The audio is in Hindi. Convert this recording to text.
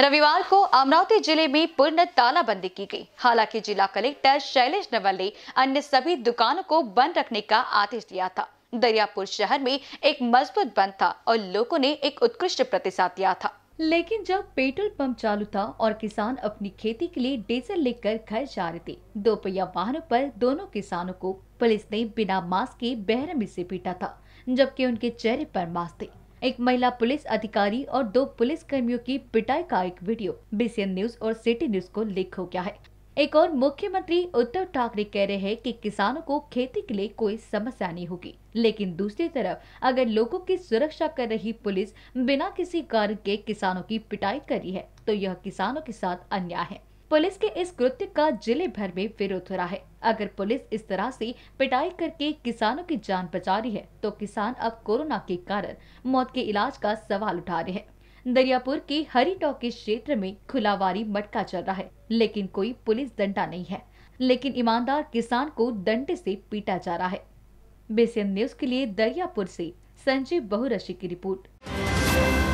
रविवार को अमरावती जिले में पूर्ण तालाबंदी की गई हालांकि जिला कलेक्टर शैलेश नवल ने अन्य सभी दुकानों को बंद रखने का आदेश दिया था दरियापुर शहर में एक मजबूत बंद था और लोगों ने एक उत्कृष्ट प्रतिसाद दिया था लेकिन जब पेट्रोल पंप चालू था और किसान अपनी खेती के लिए डीजल लेकर घर जा रहे थे दोपहिया वाहनों पर दोनों किसानों को पुलिस ने बिना मास्क के बहरमी से पीटा था जबकि उनके चेहरे पर मास्क थे एक महिला पुलिस अधिकारी और दो पुलिस कर्मियों की पिटाई का एक वीडियो बीसीएन न्यूज और सिटी न्यूज को लीक हो गया है एक और मुख्यमंत्री उद्धव ठाकरे कह रहे हैं कि किसानों को खेती के लिए कोई समस्या नहीं होगी लेकिन दूसरी तरफ अगर लोगों की सुरक्षा कर रही पुलिस बिना किसी कारण के किसानों की पिटाई कर रही है तो यह किसानों के साथ अन्याय है पुलिस के इस कृत्य का जिले भर में विरोध हो रहा है अगर पुलिस इस तरह से पिटाई करके किसानों की जान बचा रही है तो किसान अब कोरोना के कारण मौत के इलाज का सवाल उठा रहे हैं दरियापुर के हरी टॉकी क्षेत्र में खुलावारी मटका चल रहा है लेकिन कोई पुलिस दंडा नहीं है लेकिन ईमानदार किसान को दंडे से पीटा जा रहा है बेसियन न्यूज के लिए दरियापुर से संजीव बहुरशी की रिपोर्ट